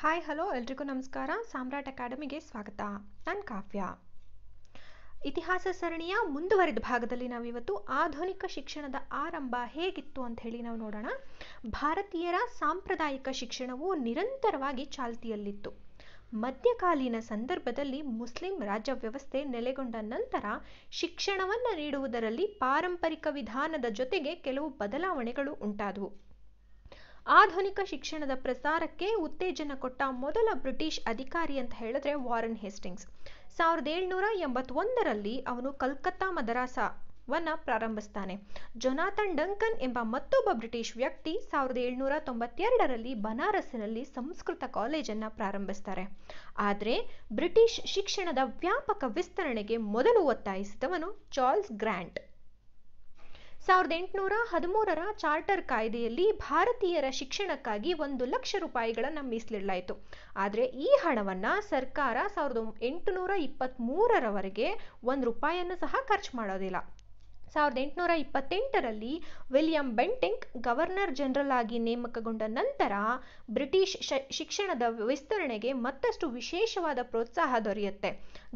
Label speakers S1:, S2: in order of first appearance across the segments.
S1: hi hello ಎಲ್ರಿಗೂ ನಮಸ್ಕಾರ ಸಾಮ್ರಾಟ್ ಅಕಾಡೆಮಿಗೆ ಸ್ವಾಗತ ನಾನು ಕಾವ್ಯ ಇತಿಹಾಸ ಸರಣಿಯ ಮುಂದುವರಿದ ಭಾಗದಲ್ಲಿ ನಾವಿವತ್ತು ಆಧುನಿಕ ಶಿಕ್ಷಣದ ಆರಂಭ ಹೇಗಿತ್ತು ಅಂತ ಹೇಳಿ ನಾವು ನೋಡೋಣ ಭಾರತೀಯರ ಸಾಂಪ್ರದಾಯಿಕ ಶಿಕ್ಷಣವು ನಿರಂತರವಾಗಿ ಚಾಲ್ತಿಯಲ್ಲಿತ್ತು ಮಧ್ಯಕಾಲೀನ ಸಂದರ್ಭದಲ್ಲಿ ಮುಸ್ಲಿಂ ರಾಜ್ಯ ವ್ಯವಸ್ಥೆ ನೆಲೆಗೊಂಡ ನಂತರ ಶಿಕ್ಷಣವನ್ನು ನೀಡುವುದರಲ್ಲಿ ಪಾರಂಪರಿಕ ವಿಧಾನದ ಜೊತೆಗೆ ಕೆಲವು ಬದಲಾವಣೆಗಳು ಉಂಟಾದವು ಆಧುನಿಕ ಶಿಕ್ಷಣದ ಪ್ರಸಾರಕ್ಕೆ ಉತ್ತೇಜನ ಕೊಟ್ಟ ಮೊದಲ ಬ್ರಿಟಿಷ್ ಅಧಿಕಾರಿ ಅಂತ ಹೇಳಿದ್ರೆ ವಾರನ್ ಹೇಸ್ಟಿಂಗ್ಸ್ ಸಾವಿರದ ಏಳ್ನೂರ ಎಂಬತ್ತೊಂದರಲ್ಲಿ ಅವನು ಕಲ್ಕತ್ತಾ ಮದರಾಸವನ್ನು ಪ್ರಾರಂಭಿಸ್ತಾನೆ ಜೊನಾಥನ್ ಡಂಕನ್ ಎಂಬ ಮತ್ತೊಬ್ಬ ಬ್ರಿಟಿಷ್ ವ್ಯಕ್ತಿ ಸಾವಿರದ ಏಳ್ನೂರ ತೊಂಬತ್ತೆರಡರಲ್ಲಿ ಬನಾರಸ್ನಲ್ಲಿ ಸಂಸ್ಕೃತ ಕಾಲೇಜನ್ನು ಪ್ರಾರಂಭಿಸ್ತಾರೆ ಆದರೆ ಬ್ರಿಟಿಷ್ ಶಿಕ್ಷಣದ ವ್ಯಾಪಕ ವಿಸ್ತರಣೆಗೆ ಮೊದಲು ಒತ್ತಾಯಿಸಿದವನು ಚಾರ್ಲ್ಸ್ ಗ್ರ್ಯಾಂಟ್ ಸಾವಿರದ ಎಂಟುನೂರ ಹದಿಮೂರರ ಚಾರ್ಟರ್ ಕಾಯ್ದೆಯಲ್ಲಿ ಭಾರತೀಯರ ಶಿಕ್ಷಣಕ್ಕಾಗಿ ಒಂದು ಲಕ್ಷ ರೂಪಾಯಿಗಳನ್ನು ಮೀಸಲಿಡಲಾಯಿತು ಆದರೆ ಈ ಹಣವನ್ನು ಸರ್ಕಾರ ಸಾವಿರದ ಎಂಟುನೂರ ಇಪ್ಪತ್ತ್ಮೂರರವರೆಗೆ ಒಂದು ರೂಪಾಯಿಯನ್ನು ಸಹ ಖರ್ಚು ಮಾಡೋದಿಲ್ಲ ಸಾವಿರದ ಎಂಟುನೂರ ಇಪ್ಪತ್ತೆಂಟರಲ್ಲಿ ವಿಲಿಯಂ ಬೆಂಟಿಂಕ್ ಗವರ್ನರ್ ಜನರಲ್ ಆಗಿ ನೇಮಕಗೊಂಡ ನಂತರ ಬ್ರಿಟಿಷ್ ಶಿಕ್ಷಣದ ವಿಸ್ತರಣೆಗೆ ಮತ್ತಷ್ಟು ವಿಶೇಷವಾದ ಪ್ರೋತ್ಸಾಹ ದೊರೆಯುತ್ತೆ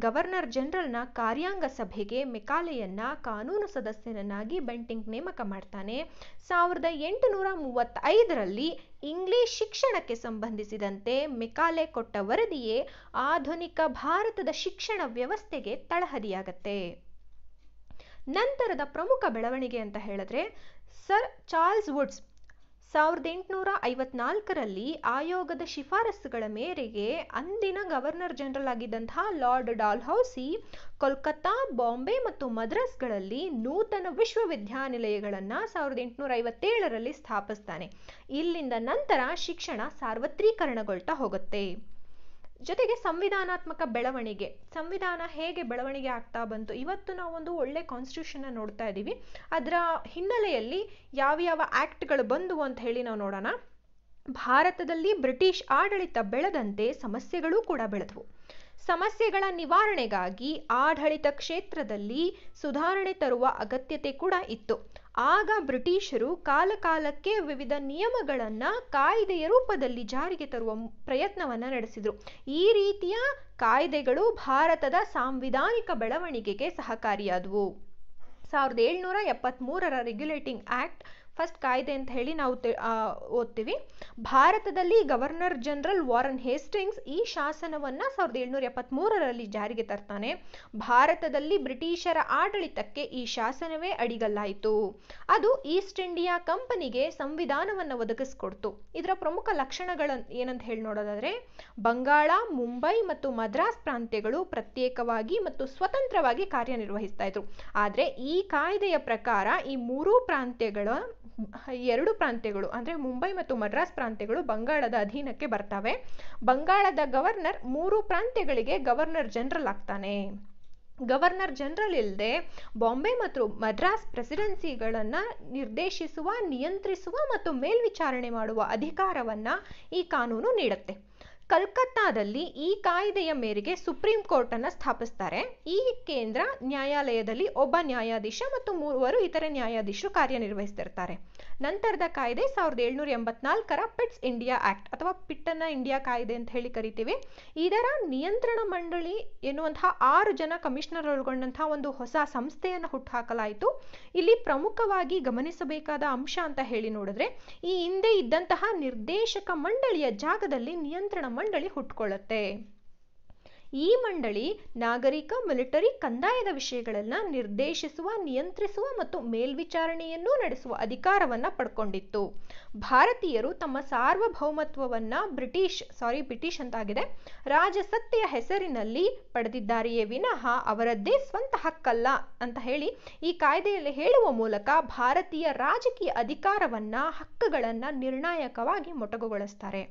S1: ಗವರ್ನರ್ ಜನರಲ್ನ ಕಾರ್ಯಾಂಗ ಸಭೆಗೆ ಮೆಕಾಲೆಯನ್ನ ಕಾನೂನು ಸದಸ್ಯನನ್ನಾಗಿ ಬೆಂಟಿಂಕ್ ನೇಮಕ ಮಾಡ್ತಾನೆ ಸಾವಿರದ ಎಂಟುನೂರ ಮೂವತ್ತೈದರಲ್ಲಿ ಇಂಗ್ಲಿಷ್ ಶಿಕ್ಷಣಕ್ಕೆ ಸಂಬಂಧಿಸಿದಂತೆ ಮೆಕಾಲೆ ಕೊಟ್ಟ ವರದಿಯೇ ಆಧುನಿಕ ಭಾರತದ ಶಿಕ್ಷಣ ವ್ಯವಸ್ಥೆಗೆ ತಳಹದಿಯಾಗತ್ತೆ ನಂತರದ ಪ್ರಮುಖ ಬೆಳವಣಿಗೆ ಅಂತ ಹೇಳಿದ್ರೆ ಸರ್ ಚಾರ್ಲ್ಸ್ ವುಡ್ಸ್ ಸಾವಿರದ ಎಂಟುನೂರ ಐವತ್ನಾಲ್ಕರಲ್ಲಿ ಆಯೋಗದ ಶಿಫಾರಸುಗಳ ಮೇರೆಗೆ ಅಂದಿನ ಗವರ್ನರ್ ಜನರಲ್ ಆಗಿದ್ದಂತಹ ಲಾರ್ಡ್ ಡಾಲ್ಹೌಸಿ ಕೋಲ್ಕತ್ತಾ ಬಾಂಬೆ ಮತ್ತು ಮದ್ರಾಸ್ಗಳಲ್ಲಿ ನೂತನ ವಿಶ್ವವಿದ್ಯಾನಿಲಯಗಳನ್ನು ಸಾವಿರದ ಎಂಟುನೂರ ಐವತ್ತೇಳರಲ್ಲಿ ಸ್ಥಾಪಿಸ್ತಾನೆ ಇಲ್ಲಿಂದ ನಂತರ ಶಿಕ್ಷಣ ಸಾರ್ವತ್ರೀಕರಣಗೊಳ್ತಾ ಹೋಗುತ್ತೆ ಜೊತೆಗೆ ಸಂವಿಧಾನಾತ್ಮಕ ಬೆಳವಣಿಗೆ ಸಂವಿಧಾನ ಹೇಗೆ ಬೆಳವಣಿಗೆ ಆಗ್ತಾ ಬಂತು ಇವತ್ತು ನಾವೊಂದು ಒಳ್ಳೆ ಕಾನ್ಸ್ಟಿಟ್ಯೂಷನ್ನ ನೋಡ್ತಾ ಇದ್ದೀವಿ ಅದರ ಹಿನ್ನೆಲೆಯಲ್ಲಿ ಯಾವ್ಯಾವ ಆ್ಯಕ್ಟ್ಗಳು ಬಂದವು ಅಂತ ಹೇಳಿ ನಾವು ನೋಡೋಣ ಭಾರತದಲ್ಲಿ ಬ್ರಿಟಿಷ್ ಆಡಳಿತ ಬೆಳೆದಂತೆ ಸಮಸ್ಯೆಗಳು ಕೂಡ ಬೆಳೆದವು ಸಮಸ್ಯೆಗಳ ನಿವಾರಣೆಗಾಗಿ ಆಡಳಿತ ಕ್ಷೇತ್ರದಲ್ಲಿ ಸುಧಾರಣೆ ತರುವ ಅಗತ್ಯತೆ ಕೂಡ ಇತ್ತು ಆಗ ಬ್ರಿಟಿಷರು ಕಾಲಕಾಲಕ್ಕೆ ವಿವಿಧ ನಿಯಮಗಳನ್ನು ಕಾಯ್ದೆಯ ರೂಪದಲ್ಲಿ ಜಾರಿಗೆ ತರುವ ಪ್ರಯತ್ನವನ್ನು ನಡೆಸಿದರು ಈ ರೀತಿಯ ಕಾಯ್ದೆಗಳು ಭಾರತದ ಸಾಂವಿಧಾನಿಕ ಬೆಳವಣಿಗೆಗೆ ಸಹಕಾರಿಯಾದವು ಸಾವಿರದ ಏಳುನೂರ ಎಪ್ಪತ್ತ್ಮೂರರ ರೆಗ್ಯುಲೇಟಿಂಗ್ ಆ್ಯಕ್ಟ್ ಫಸ್ಟ್ ಕಾಯ್ದೆ ಅಂತ ಹೇಳಿ ನಾವು ಓದ್ತೀವಿ ಭಾರತದಲ್ಲಿ ಗವರ್ನರ್ ಜನರಲ್ ವಾರನ್ ಹೇಸ್ಟಿಂಗ್ಸ್ ಈ ಶಾಸನವನ್ನು ಸಾವಿರದ ಏಳ್ನೂರ ಎಪ್ಪತ್ತ್ಮೂರರಲ್ಲಿ ಜಾರಿಗೆ ತರ್ತಾನೆ ಭಾರತದಲ್ಲಿ ಬ್ರಿಟಿಷರ ಆಡಳಿತಕ್ಕೆ ಈ ಶಾಸನವೇ ಅಡಿಗಲ್ಲಾಯಿತು ಅದು ಈಸ್ಟ್ ಇಂಡಿಯಾ ಕಂಪನಿಗೆ ಸಂವಿಧಾನವನ್ನು ಒದಗಿಸ್ಕೊಡ್ತು ಇದರ ಪ್ರಮುಖ ಲಕ್ಷಣಗಳ ಏನಂತ ಹೇಳಿ ನೋಡೋದಾದರೆ ಬಂಗಾಳ ಮುಂಬೈ ಮತ್ತು ಮದ್ರಾಸ್ ಪ್ರಾಂತ್ಯಗಳು ಪ್ರತ್ಯೇಕವಾಗಿ ಮತ್ತು ಸ್ವತಂತ್ರವಾಗಿ ಕಾರ್ಯನಿರ್ವಹಿಸ್ತಾ ಇದ್ರು ಆದರೆ ಈ ಕಾಯ್ದೆಯ ಪ್ರಕಾರ ಈ ಮೂರೂ ಪ್ರಾಂತ್ಯಗಳ ಎರಡು ಪ್ರಾಂತ್ಯಗಳು ಅಂದರೆ ಮುಂಬೈ ಮತ್ತು ಮದ್ರಾಸ್ ಪ್ರಾಂತ್ಯಗಳು ಬಂಗಾಳದ ಅಧೀನಕ್ಕೆ ಬರ್ತವೆ ಬಂಗಾಳದ ಗವರ್ನರ್ ಮೂರು ಪ್ರಾಂತ್ಯಗಳಿಗೆ ಗವರ್ನರ್ ಜನರಲ್ ಆಗ್ತಾನೆ ಗವರ್ನರ್ ಜನರಲ್ ಇಲ್ಲದೆ ಬಾಂಬೆ ಮತ್ತು ಮದ್ರಾಸ್ ಪ್ರೆಸಿಡೆನ್ಸಿಗಳನ್ನು ನಿರ್ದೇಶಿಸುವ ನಿಯಂತ್ರಿಸುವ ಮತ್ತು ಮೇಲ್ವಿಚಾರಣೆ ಮಾಡುವ ಅಧಿಕಾರವನ್ನು ಈ ಕಾನೂನು ನೀಡುತ್ತೆ ಕಲ್ಕತ್ತಾದಲ್ಲಿ ಈ ಕಾಯ್ದೆಯ ಮೇರೆಗೆ ಸುಪ್ರೀಂ ಕೋರ್ಟನ್ನು ಸ್ಥಾಪಿಸ್ತಾರೆ ಈ ಕೇಂದ್ರ ನ್ಯಾಯಾಲಯದಲ್ಲಿ ಒಬ್ಬ ನ್ಯಾಯಾಧೀಶ ಮತ್ತು ಮೂವರು ಇತರ ನ್ಯಾಯಾಧೀಶರು ಕಾರ್ಯನಿರ್ವಹಿಸ್ತಿರ್ತಾರೆ ನಂತರದ ಕಾಯ್ದೆ ಸಾವಿರದ ಏಳ್ನೂರ ಎಂಬತ್ನಾಲ್ಕರ ಪಿಟ್ಸ್ ಇಂಡಿಯಾ ಆಕ್ಟ್ ಅಥವಾ ಪಿಟ್ಟನ್ನ ಇಂಡಿಯಾ ಕಾಯ್ದೆ ಅಂತ ಹೇಳಿ ಕರಿತೀವಿ ಇದರ ನಿಯಂತ್ರಣ ಮಂಡಳಿ ಎನ್ನುವಂತಹ ಆರು ಜನ ಕಮಿಷನರ್ ಒಳಗೊಂಡಂತಹ ಒಂದು ಹೊಸ ಸಂಸ್ಥೆಯನ್ನು ಹುಟ್ಟುಹಾಕಲಾಯಿತು ಇಲ್ಲಿ ಪ್ರಮುಖವಾಗಿ ಗಮನಿಸಬೇಕಾದ ಅಂಶ ಅಂತ ಹೇಳಿ ನೋಡಿದ್ರೆ ಈ ಹಿಂದೆ ಇದ್ದಂತಹ ನಿರ್ದೇಶಕ ಮಂಡಳಿಯ ಜಾಗದಲ್ಲಿ ನಿಯಂತ್ರಣ ಮಂಡಳಿ ಹುಟ್ಕೊಳ್ಳುತ್ತೆ ಈ ಮಂಡಳಿ ನಾಗರಿಕ ಮಿಲಿಟರಿ ಕಂದಾಯದ ವಿಷಯಗಳನ್ನು ನಿರ್ದೇಶಿಸುವ ನಿಯಂತ್ರಿಸುವ ಮತ್ತು ಮೇಲ್ವಿಚಾರಣೆಯನ್ನೂ ನಡೆಸುವ ಅಧಿಕಾರವನ್ನು ಪಡ್ಕೊಂಡಿತ್ತು ಭಾರತೀಯರು ತಮ್ಮ ಸಾರ್ವಭೌಮತ್ವವನ್ನು ಬ್ರಿಟಿಷ್ ಸಾರಿ ಬ್ರಿಟಿಷ್ ಅಂತಾಗಿದೆ ರಾಜಸತ್ತೆಯ ಹೆಸರಿನಲ್ಲಿ ಪಡೆದಿದ್ದಾರೆಯೇ ವಿನಃ ಅವರದ್ದೇ ಸ್ವಂತ ಹಕ್ಕಲ್ಲ ಅಂತ ಹೇಳಿ ಈ ಕಾಯ್ದೆಯಲ್ಲಿ ಹೇಳುವ ಮೂಲಕ ಭಾರತೀಯ ರಾಜಕೀಯ ಅಧಿಕಾರವನ್ನ ಹಕ್ಕುಗಳನ್ನ ನಿರ್ಣಾಯಕವಾಗಿ ಮೊಟಕುಗೊಳಿಸ್ತಾರೆ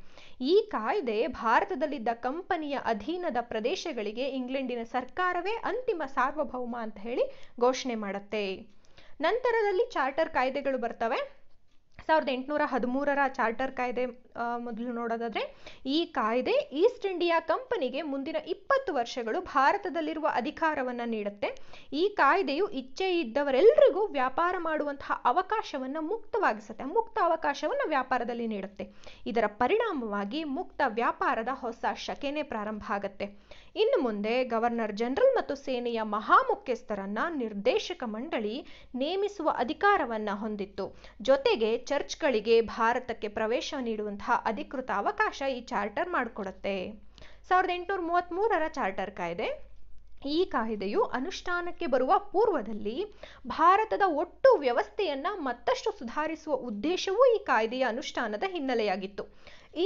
S1: ಈ ಕಾಯ್ದೆ ಭಾರತದಲ್ಲಿದ್ದ ಕಂಪನಿಯ ಅಧೀನದ ಪ್ರದೇಶ ದೇಶಗಳಿಗೆ ಇಂಗ್ಲೆಂಡಿನ ಸರ್ಕಾರವೇ ಅಂತಿಮ ಸಾರ್ವಭೌಮ ಅಂತ ಹೇಳಿ ಘೋಷಣೆ ಮಾಡುತ್ತೆ ನಂತರದಲ್ಲಿ ಚಾರ್ಟರ್ ಕಾಯ್ದೆಗಳು ಬರ್ತವೆ ಸಾವಿರದ ಎಂಟುನೂರ ಹದಿಮೂರರ ಚಾರ್ಟರ್ ಕಾಯ್ದೆ ಮೊದಲು ನೋಡೋದಾದರೆ ಈ ಕಾಯ್ದೆ ಈಸ್ಟ್ ಇಂಡಿಯಾ ಕಂಪನಿಗೆ ಮುಂದಿನ ಇಪ್ಪತ್ತು ವರ್ಷಗಳು ಭಾರತದಲ್ಲಿರುವ ಅಧಿಕಾರವನ್ನು ನೀಡುತ್ತೆ ಈ ಕಾಯ್ದೆಯು ಇಚ್ಛೆ ಇದ್ದವರೆಲ್ಲರಿಗೂ ವ್ಯಾಪಾರ ಮಾಡುವಂತಹ ಅವಕಾಶವನ್ನು ಮುಕ್ತವಾಗಿಸುತ್ತೆ ಮುಕ್ತ ಅವಕಾಶವನ್ನು ವ್ಯಾಪಾರದಲ್ಲಿ ನೀಡುತ್ತೆ ಇದರ ಪರಿಣಾಮವಾಗಿ ಮುಕ್ತ ವ್ಯಾಪಾರದ ಹೊಸ ಶಕೆನೆ ಪ್ರಾರಂಭ ಆಗುತ್ತೆ ಇನ್ನು ಮುಂದೆ ಗವರ್ನರ್ ಜನರಲ್ ಮತ್ತು ಸೇನೆಯ ಮಹಾ ಮುಖ್ಯಸ್ಥರನ್ನ ನಿರ್ದೇಶಕ ಮಂಡಳಿ ನೇಮಿಸುವ ಅಧಿಕಾರವನ್ನು ಹೊಂದಿತ್ತು ಜೊತೆಗೆ ಚರ್ಚ್ಗಳಿಗೆ ಭಾರತಕ್ಕೆ ಪ್ರವೇಶ ನೀಡುವಂತಹ ಅಧಿಕೃತ ಅವಕಾಶ ಈ ಚಾರ್ಟರ್ ಮಾಡಿಕೊಡುತ್ತೆ ಸಾವಿರದ ಎಂಟುನೂರ ಮೂರರ ಚಾರ್ಟರ್ ಕಾಯ್ದೆ ಈ ಕಾಯ್ದೆಯು ಅನುಷ್ಠಾನಕ್ಕೆ ಬರುವ ಪೂರ್ವದಲ್ಲಿ ಭಾರತದ ಒಟ್ಟು ವ್ಯವಸ್ಥೆಯನ್ನು ಮತ್ತಷ್ಟು ಸುಧಾರಿಸುವ ಉದ್ದೇಶವೂ ಈ ಕಾಯ್ದೆಯ ಅನುಷ್ಠಾನದ ಹಿನ್ನೆಲೆಯಾಗಿತ್ತು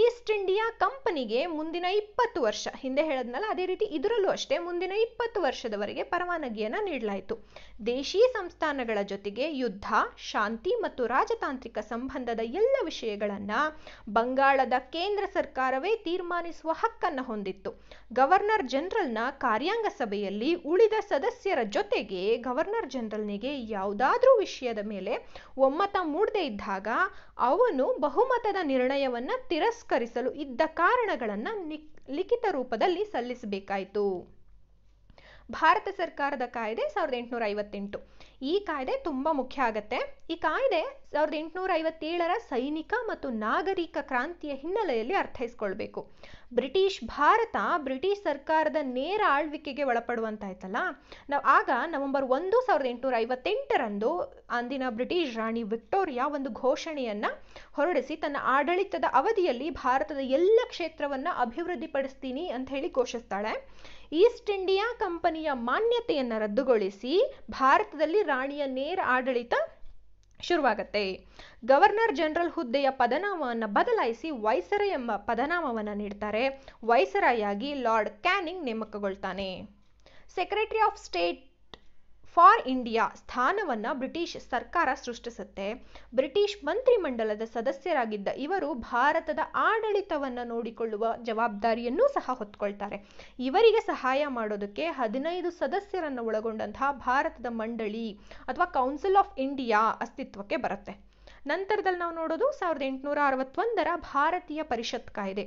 S1: ಈಸ್ಟ್ ಇಂಡಿಯಾ ಕಂಪನಿಗೆ ಮುಂದಿನ ಇಪ್ಪತ್ತು ವರ್ಷ ಹಿಂದೆ ಹೇಳದ್ನಲ್ಲ ಅದೇ ರೀತಿ ಇದರಲ್ಲೂ ಅಷ್ಟೇ ಮುಂದಿನ ಇಪ್ಪತ್ತು ವರ್ಷದವರೆಗೆ ಪರವಾನಗಿಯನ್ನು ನೀಡಲಾಯಿತು ದೇಶೀ ಸಂಸ್ಥಾನಗಳ ಜೊತೆಗೆ ಯುದ್ಧ ಶಾಂತಿ ಮತ್ತು ರಾಜತಾಂತ್ರಿಕ ಸಂಬಂಧದ ಎಲ್ಲ ವಿಷಯಗಳನ್ನು ಬಂಗಾಳದ ಕೇಂದ್ರ ಸರ್ಕಾರವೇ ತೀರ್ಮಾನಿಸುವ ಹಕ್ಕನ್ನು ಹೊಂದಿತ್ತು ಗವರ್ನರ್ ಜನರಲ್ನ ಕಾರ್ಯಾಂಗ ಸಭೆಯಲ್ಲಿ ಉಳಿದ ಸದಸ್ಯರ ಜೊತೆಗೆ ಗವರ್ನರ್ ಜನರಲ್ನಿಗೆ ಯಾವುದಾದ್ರೂ ವಿಷಯದ ಮೇಲೆ ಒಮ್ಮತ ಮೂಡದೇ ಇದ್ದಾಗ ಅವನು ಬಹುಮತದ ನಿರ್ಣಯವನ್ನು ತಿರಸ್ಕರಿಸಲು ಇದ್ದ ಕಾರಣಗಳನ್ನು ಲಿಖಿತ ರೂಪದಲ್ಲಿ ಸಲ್ಲಿಸಬೇಕಾಯಿತು ಭಾರತ ಸರ್ಕಾರದ ಕಾಯ್ದೆ ಸಾವಿರದ ಎಂಟುನೂರ ಐವತ್ತೆಂಟು ಈ ಕಾಯ್ದೆ ತುಂಬಾ ಮುಖ್ಯ ಆಗತ್ತೆ ಈ ಕಾಯ್ದೆ ಸಾವಿರದ ಎಂಟುನೂರ ಐವತ್ತೇಳರ ಸೈನಿಕ ಮತ್ತು ನಾಗರಿಕ ಕ್ರಾಂತಿಯ ಹಿನ್ನೆಲೆಯಲ್ಲಿ ಅರ್ಥೈಸ್ಕೊಳ್ಬೇಕು ಬ್ರಿಟಿಷ್ ಭಾರತ ಬ್ರಿಟಿಷ್ ಸರ್ಕಾರದ ನೇರ ಆಳ್ವಿಕೆಗೆ ಒಳಪಡುವಂತಾಯ್ತಲ್ಲ ನಾವು ಆಗ ನವೆಂಬರ್ ಒಂದು ಸಾವಿರದ ಎಂಟುನೂರ ಐವತ್ತೆಂಟರಂದು ಅಂದಿನ ಬ್ರಿಟಿಷ್ ರಾಣಿ ವಿಕ್ಟೋರಿಯಾ ಒಂದು ಘೋಷಣೆಯನ್ನ ಹೊರಡಿಸಿ ತನ್ನ ಆಡಳಿತದ ಅವಧಿಯಲ್ಲಿ ಭಾರತದ ಎಲ್ಲ ಕ್ಷೇತ್ರವನ್ನು ಅಭಿವೃದ್ಧಿಪಡಿಸ್ತೀನಿ ಅಂತ ಹೇಳಿ ಘೋಷಿಸ್ತಾಳೆ ಈಸ್ಟ್ ಇಂಡಿಯಾ ಕಂಪನಿಯ ಮಾನ್ಯತೆಯನ್ನು ರದ್ದುಗೊಳಿಸಿ ಭಾರತದಲ್ಲಿ ರಾಣಿಯ ನೇರ ಆಡಳಿತ ಶುರುವಾಗತ್ತೆ ಗವರ್ನರ್ ಜನರಲ್ ಹುದ್ದೆಯ ಪದನಾಮವನ್ನು ಬದಲಾಯಿಸಿ ವೈಸರ ಎಂಬ ಪದನಾಮವನ್ನು ನೀಡ್ತಾರೆ ವೈಸರಾಯಾಗಿ ಲಾರ್ಡ್ ಕ್ಯಾನಿಂಗ್ ನೇಮಕಗೊಳ್ತಾನೆ secretary of state for India ಸ್ಥಾನವನ್ನು ಬ್ರಿಟಿಷ್ ಸರ್ಕಾರ ಸೃಷ್ಟಿಸುತ್ತೆ ಬ್ರಿಟಿಷ್ ಮಂತ್ರಿಮಂಡಲದ ಸದಸ್ಯರಾಗಿದ್ದ ಇವರು ಭಾರತದ ಆಡಳಿತವನ್ನು ನೋಡಿಕೊಳ್ಳುವ ಜವಾಬ್ದಾರಿಯನ್ನು ಸಹ ಹೊತ್ಕೊಳ್ತಾರೆ ಇವರಿಗೆ ಸಹಾಯ ಮಾಡೋದಕ್ಕೆ ಹದಿನೈದು ಸದಸ್ಯರನ್ನು ಒಳಗೊಂಡಂತಹ ಭಾರತದ ಮಂಡಳಿ ಅಥವಾ ಕೌನ್ಸಿಲ್ ಆಫ್ ಇಂಡಿಯಾ ಅಸ್ತಿತ್ವಕ್ಕೆ ಬರುತ್ತೆ ನಂತರದಲ್ಲಿ ನಾವು ನೋಡೋದು ಸಾವಿರದ ಎಂಟುನೂರ ಅರವತ್ತೊಂದರ ಭಾರತೀಯ ಪರಿಷತ್ ಕಾಯ್ದೆ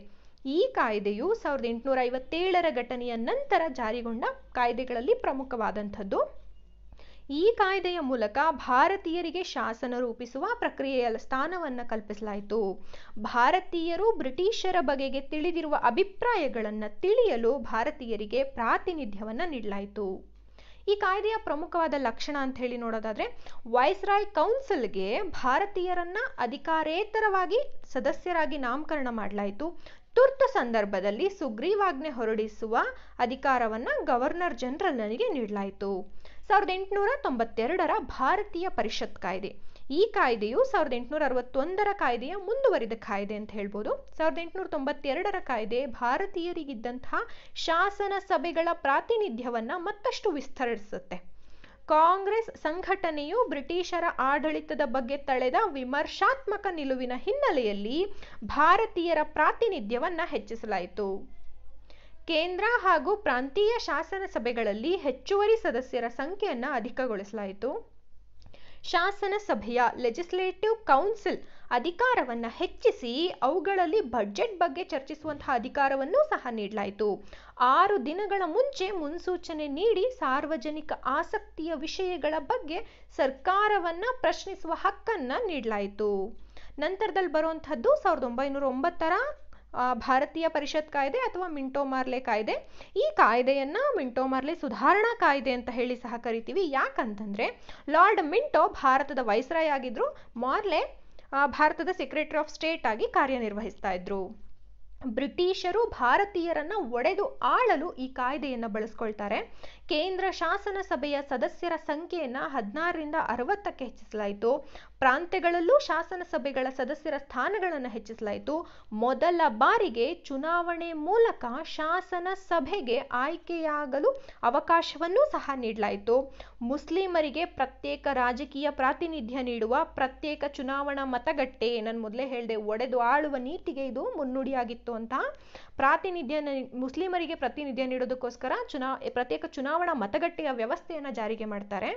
S1: ಈ ಕಾಯ್ದೆಯು ಸಾವಿರದ ಎಂಟುನೂರ ಐವತ್ತೇಳರ ಘಟನೆಯ ನಂತರ ಜಾರಿಗೊಂಡ ಕಾಯ್ದೆಗಳಲ್ಲಿ ಪ್ರಮುಖವಾದಂಥದ್ದು ಈ ಕಾಯ್ದೆಯ ಮೂಲಕ ಭಾರತೀಯರಿಗೆ ಶಾಸನ ರೂಪಿಸುವ ಪ್ರಕ್ರಿಯೆಯ ಸ್ಥಾನವನ್ನು ಕಲ್ಪಿಸಲಾಯಿತು ಭಾರತೀಯರು ಬ್ರಿಟಿಷರ ಬಗೆಗೆ ತಿಳಿದಿರುವ ಅಭಿಪ್ರಾಯಗಳನ್ನು ತಿಳಿಯಲು ಭಾರತೀಯರಿಗೆ ಪ್ರಾತಿನಿಧ್ಯವನ್ನು ನೀಡಲಾಯಿತು ಈ ಕಾಯ್ದೆಯ ಪ್ರಮುಖವಾದ ಲಕ್ಷಣ ಅಂತ ಹೇಳಿ ನೋಡೋದಾದ್ರೆ ವೈಸ್ರಾಯ್ ಕೌನ್ಸಿಲ್ಗೆ ಭಾರತೀಯರನ್ನ ಅಧಿಕಾರೇತರವಾಗಿ ಸದಸ್ಯರಾಗಿ ನಾಮಕರಣ ಮಾಡಲಾಯಿತು ತುರ್ತು ಸಂದರ್ಭದಲ್ಲಿ ಸುಗ್ರೀವಾಜ್ಞೆ ಹೊರಡಿಸುವ ಅಧಿಕಾರವನ್ನು ಗವರ್ನರ್ ಜನರಲ್ನಿಗೆ ನೀಡಲಾಯಿತು ಸಾವಿರದ ಎಂಟುನೂರ ತೊಂಬತ್ತೆರಡರ ಭಾರತೀಯ ಪರಿಷತ್ ಕಾಯ್ದೆ ಈ ಕಾಯ್ದೆಯು ಸಾವಿರದ ಎಂಟುನೂರ ಅರವತ್ತೊಂದರ ಕಾಯ್ದೆಯ ಮುಂದುವರಿದ ಕಾಯ್ದೆ ಅಂತ ಹೇಳ್ಬೋದು ಸಾವಿರದ ಎಂಟುನೂರ ತೊಂಬತ್ತೆರಡರ ಕಾಯ್ದೆ ಭಾರತೀಯರಿಗಿದ್ದಂತಹ ಶಾಸನ ಸಭೆಗಳ ಪ್ರಾತಿನಿಧ್ಯವನ್ನು ಮತ್ತಷ್ಟು ವಿಸ್ತರಿಸುತ್ತೆ ಕಾಂಗ್ರೆಸ್ ಸಂಘಟನೆಯು ಬ್ರಿಟಿಷರ ಆಡಳಿತದ ಬಗ್ಗೆ ತಳೆದ ವಿಮರ್ಶಾತ್ಮಕ ನಿಲುವಿನ ಹಿನ್ನೆಲೆಯಲ್ಲಿ ಭಾರತೀಯರ ಪ್ರಾತಿನಿಧ್ಯವನ್ನು ಹೆಚ್ಚಿಸಲಾಯಿತು ಕೇಂದ್ರ ಹಾಗೂ ಪ್ರಾಂತೀಯ ಶಾಸನ ಸಭೆಗಳಲ್ಲಿ ಹೆಚ್ಚುವರಿ ಸದಸ್ಯರ ಸಂಖ್ಯೆಯನ್ನು ಅಧಿಕಗೊಳಿಸಲಾಯಿತು ಶಾಸನ ಸಭೆಯ ಲೆಜಿಸ್ಲೇಟಿವ್ ಕೌನ್ಸಿಲ್ ಅಧಿಕಾರವನ್ನು ಹೆಚ್ಚಿಸಿ ಅವುಗಳಲ್ಲಿ ಬಜೆಟ್ ಬಗ್ಗೆ ಚರ್ಚಿಸುವಂತಹ ಅಧಿಕಾರವನ್ನು ಸಹ ನೀಡಲಾಯಿತು ಆರು ದಿನಗಳ ಮುಂಚೆ ಮುನ್ಸೂಚನೆ ನೀಡಿ ಸಾರ್ವಜನಿಕ ಆಸಕ್ತಿಯ ವಿಷಯಗಳ ಬಗ್ಗೆ ಸರ್ಕಾರವನ್ನು ಪ್ರಶ್ನಿಸುವ ಹಕ್ಕನ್ನು ನೀಡಲಾಯಿತು ನಂತರದಲ್ಲಿ ಬರುವಂಥದ್ದು ಸಾವಿರದ ಒಂಬೈನೂರ ಒಂಬತ್ತರ ಭಾರತೀಯ ಪರಿಷತ್ ಕಾಯ್ದೆ ಅಥವಾ ಮಿಂಟೋ ಮಾರ್ಲೆ ಕಾಯ್ದೆ ಈ ಕಾಯ್ದೆಯನ್ನು ಮಿಂಟೋ ಮಾರ್ಲೆ ಸುಧಾರಣಾ ಕಾಯ್ದೆ ಅಂತ ಹೇಳಿ ಸಹ ಕರಿತೀವಿ ಯಾಕಂತಂದರೆ ಲಾರ್ಡ್ ಮಿಂಟೋ ಭಾರತದ ವೈಸ್ರಾಯ್ ಆಗಿದ್ರು ಮಾರ್ಲೆ ಭಾರತದ ಸೆಕ್ರೆಟರಿ ಆಫ್ ಸ್ಟೇಟ್ ಆಗಿ ಕಾರ್ಯನಿರ್ವಹಿಸ್ತಾ ಇದ್ರು ಬ್ರಿಟಿಷರು ಭಾರತೀಯರನ್ನ ಒಡೆದು ಆಳಲು ಈ ಕಾಯ್ದೆಯನ್ನು ಬಳಸ್ಕೊಳ್ತಾರೆ ಕೇಂದ್ರ ಶಾಸನ ಸಭೆಯ ಸದಸ್ಯರ ಸಂಖ್ಯೆಯನ್ನು ಹದಿನಾರರಿಂದ ಅರವತ್ತಕ್ಕೆ ಹೆಚ್ಚಿಸಲಾಯಿತು ಪ್ರಾಂತ್ಯಗಳಲ್ಲೂ ಶಾಸನ ಸಭೆಗಳ ಸದಸ್ಯರ ಸ್ಥಾನಗಳನ್ನು ಹೆಚ್ಚಿಸಲಾಯಿತು ಮೊದಲ ಬಾರಿಗೆ ಚುನಾವಣೆ ಮೂಲಕ ಶಾಸನ ಸಭೆಗೆ ಆಯ್ಕೆಯಾಗಲು ಅವಕಾಶವನ್ನೂ ಸಹ ನೀಡಲಾಯಿತು ಮುಸ್ಲಿಮರಿಗೆ ಪ್ರತ್ಯೇಕ ರಾಜಕೀಯ ಪ್ರಾತಿನಿಧ್ಯ ನೀಡುವ ಪ್ರತ್ಯೇಕ ಚುನಾವಣಾ ಮತಗಟ್ಟೆ ನಾನು ಮೊದಲೇ ಹೇಳಿದೆ ಒಡೆದು ಆಳುವ ನೀತಿಗೆ ಇದು ಮುನ್ನುಡಿಯಾಗಿತ್ತು ಅಂತ ಪ್ರಾತಿನಿಧ್ಯ ಮುಸ್ಲಿಮರಿಗೆ ಪ್ರಾತಿನಿಧ್ಯ ನೀಡೋದಕ್ಕೋಸ್ಕರ ಚುನಾವ ಪ್ರತ್ಯೇಕ ಚುನಾವಣಾ ಚುನಾವಣಾ ಮತಗಟ್ಟೆಯ ವ್ಯವಸ್ಥೆಯನ್ನು ಜಾರಿಗೆ ಮಾಡ್ತಾರೆ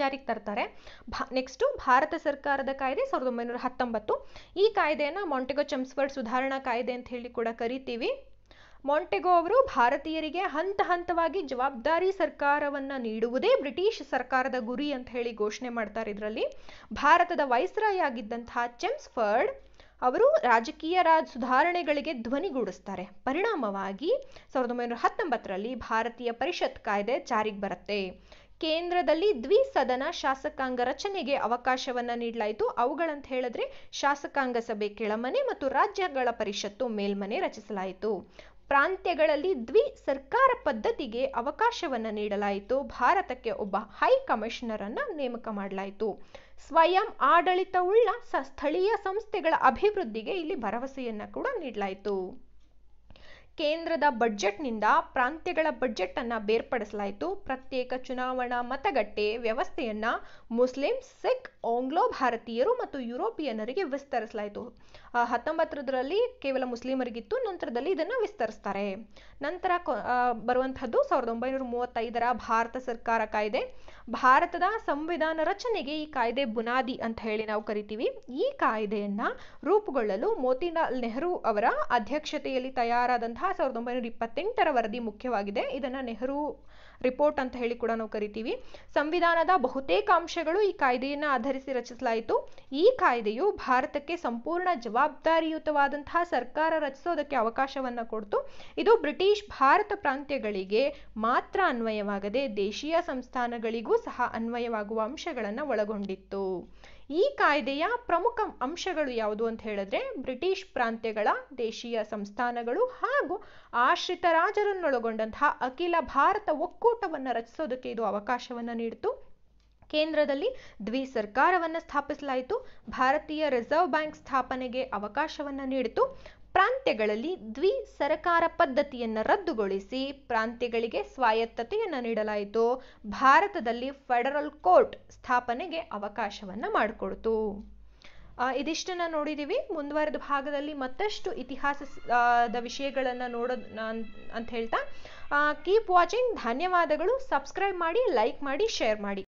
S1: ಜಾರಿಗೆ ತರ್ತಾರೆ ಭಾ ನೆಕ್ಸ್ಟು ಭಾರತ ಸರ್ಕಾರದ ಕಾಯ್ದೆ ಸಾವಿರದ ಒಂಬೈನೂರ ಹತ್ತೊಂಬತ್ತು ಈ ಕಾಯ್ದೆಯನ್ನು ಮಾಂಟೆಗೊ ಚಮ್ಸ್ಫರ್ಡ್ ಸುಧಾರಣಾ ಕಾಯ್ದೆ ಅಂತ ಹೇಳಿ ಕೂಡ ಕರಿತೀವಿ ಮಾಂಟೆಗೋ ಅವರು ಭಾರತೀಯರಿಗೆ ಹಂತ ಹಂತವಾಗಿ ಜವಾಬ್ದಾರಿ ಸರ್ಕಾರವನ್ನು ನೀಡುವುದೇ ಬ್ರಿಟಿಷ್ ಸರ್ಕಾರದ ಗುರಿ ಅಂತ ಹೇಳಿ ಘೋಷಣೆ ಮಾಡ್ತಾರೆ ಇದರಲ್ಲಿ ಭಾರತದ ವೈಸ್ರಾಯ್ ಆಗಿದ್ದಂತಹ ಚೆಮ್ಸ್ಫರ್ಡ್ ಅವರು ರಾಜಕೀಯ ರಾಜ ಸುಧಾರಣೆಗಳಿಗೆ ಧ್ವನಿಗೂಡಿಸ್ತಾರೆ ಪರಿಣಾಮವಾಗಿ ಸಾವಿರದ ಒಂಬೈನೂರ ಹತ್ತೊಂಬತ್ತರಲ್ಲಿ ಭಾರತೀಯ ಪರಿಷತ್ ಕಾಯ್ದೆ ಜಾರಿಗೆ ಬರುತ್ತೆ ಕೇಂದ್ರದಲ್ಲಿ ದ್ವಿಸದನ ಶಾಸಕಾಂಗ ರಚನೆಗೆ ಅವಕಾಶವನ್ನ ನೀಡಲಾಯಿತು ಅವುಗಳಂತ ಹೇಳಿದ್ರೆ ಶಾಸಕಾಂಗ ಸಭೆ ಕೆಳಮನೆ ಮತ್ತು ರಾಜ್ಯಗಳ ಪರಿಷತ್ತು ಮೇಲ್ಮನೆ ರಚಿಸಲಾಯಿತು ಪ್ರಾಂತ್ಯಗಳಲ್ಲಿ ದ್ವಿ ಸರ್ಕಾರ ಪದ್ಧತಿಗೆ ಅವಕಾಶವನ್ನ ನೀಡಲಾಯಿತು ಭಾರತಕ್ಕೆ ಒಬ್ಬ ಹೈ ಕಮಿಷನರನ್ನು ನೇಮಕ ಮಾಡಲಾಯಿತು ಸ್ವಯಂ ಆಡಳಿತವುಳ್ಳ ಸ ಸ್ಥಳೀಯ ಸಂಸ್ಥೆಗಳ ಅಭಿವೃದ್ಧಿಗೆ ಇಲ್ಲಿ ಭರವಸೆಯನ್ನು ಕೂಡ ನೀಡಲಾಯಿತು ಕೇಂದ್ರದ ಬಡ್ಜೆಟ್ನಿಂದ ಪ್ರಾಂತ್ಯಗಳ ಅನ್ನ ಬೇರ್ಪಡಿಸಲಾಯಿತು ಪ್ರತ್ಯೇಕ ಚುನಾವಣಾ ಮತಗಟ್ಟೆ ವ್ಯವಸ್ಥೆಯನ್ನು ಮುಸ್ಲಿಂ ಸಿಖ್ ಆಂಗ್ಲೋ ಭಾರತೀಯರು ಮತ್ತು ಯುರೋಪಿಯನ್ನರಿಗೆ ವಿಸ್ತರಿಸಲಾಯಿತು ಹತ್ತೊಂಬತ್ತರಲ್ಲಿ ಕೇವಲ ಮುಸ್ಲಿಮರಿಗಿತ್ತು ನಂತರದಲ್ಲಿ ಇದನ್ನು ವಿಸ್ತರಿಸ್ತಾರೆ ನಂತರ ಬರುವಂತಹದ್ದು ಸಾವಿರದ ಒಂಬೈನೂರ ಮೂವತ್ತೈದರ ಭಾರತ ಸರ್ಕಾರ ಕಾಯ್ದೆ ಭಾರತದ ಸಂವಿಧಾನ ರಚನೆಗೆ ಈ ಕಾಯ್ದೆ ಬುನಾದಿ ಅಂತ ಹೇಳಿ ನಾವು ಕರಿತೀವಿ ಈ ಕಾಯ್ದೆಯನ್ನ ರೂಪುಗೊಳ್ಳಲು ಮೋತಿಲಾಲ್ ನೆಹರು ಅವರ ಅಧ್ಯಕ್ಷತೆಯಲ್ಲಿ ತಯಾರಾದಂತಹ ಸಾವಿರದ ಒಂಬೈನೂರ ಇಪ್ಪತ್ತೆಂಟರ ವರದಿ ಮುಖ್ಯವಾಗಿದೆ ಇದನ್ನ ನೆಹರು ರಿಪೋರ್ಟ್ ಅಂತ ಹೇಳಿ ಕೂಡ ನಾವು ಕರಿತೀವಿ ಸಂವಿಧಾನದ ಬಹುತೇಕ ಅಂಶಗಳು ಈ ಕಾಯ್ದೆಯನ್ನು ಆಧರಿಸಿ ರಚಿಸಲಾಯಿತು ಈ ಕಾಯ್ದೆಯು ಭಾರತಕ್ಕೆ ಸಂಪೂರ್ಣ ಜವಾಬ್ದಾರಿಯುತವಾದಂತಹ ಸರ್ಕಾರ ರಚಿಸೋದಕ್ಕೆ ಅವಕಾಶವನ್ನ ಕೊಡ್ತು ಇದು ಬ್ರಿಟಿಷ್ ಭಾರತ ಪ್ರಾಂತ್ಯಗಳಿಗೆ ಮಾತ್ರ ಅನ್ವಯವಾಗದೆ ದೇಶೀಯ ಸಂಸ್ಥಾನಗಳಿಗೂ ಸಹ ಅನ್ವಯವಾಗುವ ಅಂಶಗಳನ್ನು ಒಳಗೊಂಡಿತ್ತು ಈ ಕಾಯ್ದೆಯ ಪ್ರಮುಖ ಅಂಶಗಳು ಯಾವುದು ಅಂತ ಹೇಳಿದ್ರೆ ಬ್ರಿಟಿಷ್ ಪ್ರಾಂತ್ಯಗಳ ದೇಶೀಯ ಸಂಸ್ಥಾನಗಳು ಹಾಗೂ ಆಶ್ರಿತ ರಾಜರನ್ನೊಳಗೊಂಡಂತಹ ಅಖಿಲ ಭಾರತ ಒಕ್ಕೂಟವನ್ನು ರಚಿಸೋದಕ್ಕೆ ಇದು ಅವಕಾಶವನ್ನ ನೀಡಿತು ಕೇಂದ್ರದಲ್ಲಿ ದ್ವಿ ಸರ್ಕಾರವನ್ನು ಸ್ಥಾಪಿಸಲಾಯಿತು ಭಾರತೀಯ ರಿಸರ್ವ್ ಬ್ಯಾಂಕ್ ಸ್ಥಾಪನೆಗೆ ಅವಕಾಶವನ್ನ ನೀಡಿತು ಪ್ರಾಂತ್ಯಗಳಲ್ಲಿ ದ್ವಿ ಸರಕಾರ ಪದ್ಧತಿಯನ್ನು ರದ್ದುಗೊಳಿಸಿ ಪ್ರಾಂತ್ಯಗಳಿಗೆ ಸ್ವಾಯತ್ತತೆಯನ್ನು ನೀಡಲಾಯಿತು ಭಾರತದಲ್ಲಿ ಫೆಡರಲ್ ಕೋರ್ಟ್ ಸ್ಥಾಪನೆಗೆ ಅವಕಾಶವನ್ನು ಮಾಡಿಕೊಡ್ತು ಇದಿಷ್ಟನ್ನು ನೋಡಿದ್ದೀವಿ ಮುಂದುವರೆದ ಭಾಗದಲ್ಲಿ ಮತ್ತಷ್ಟು ಇತಿಹಾಸದ ವಿಷಯಗಳನ್ನು ನೋಡೋದು ಅಂತ ಹೇಳ್ತಾ ಕೀಪ್ ವಾಚಿಂಗ್ ಧನ್ಯವಾದಗಳು ಸಬ್ಸ್ಕ್ರೈಬ್ ಮಾಡಿ ಲೈಕ್ ಮಾಡಿ ಶೇರ್ ಮಾಡಿ